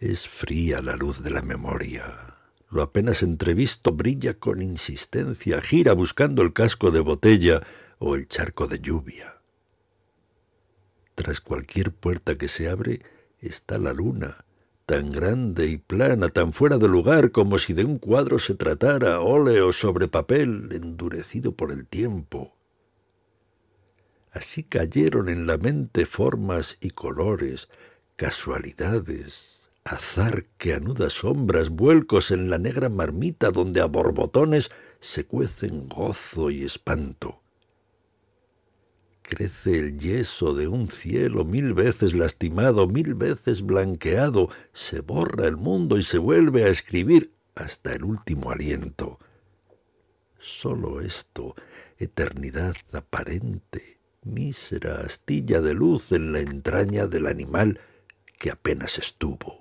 Es fría la luz de la memoria. Lo apenas entrevisto brilla con insistencia, gira buscando el casco de botella o el charco de lluvia. Tras cualquier puerta que se abre está la luna, tan grande y plana, tan fuera de lugar como si de un cuadro se tratara, óleo sobre papel, endurecido por el tiempo. Así cayeron en la mente formas y colores, casualidades, azar que anuda sombras, vuelcos en la negra marmita donde a borbotones se cuecen gozo y espanto. Crece el yeso de un cielo mil veces lastimado, mil veces blanqueado, se borra el mundo y se vuelve a escribir hasta el último aliento. Solo esto, eternidad aparente, mísera astilla de luz en la entraña del animal que apenas estuvo.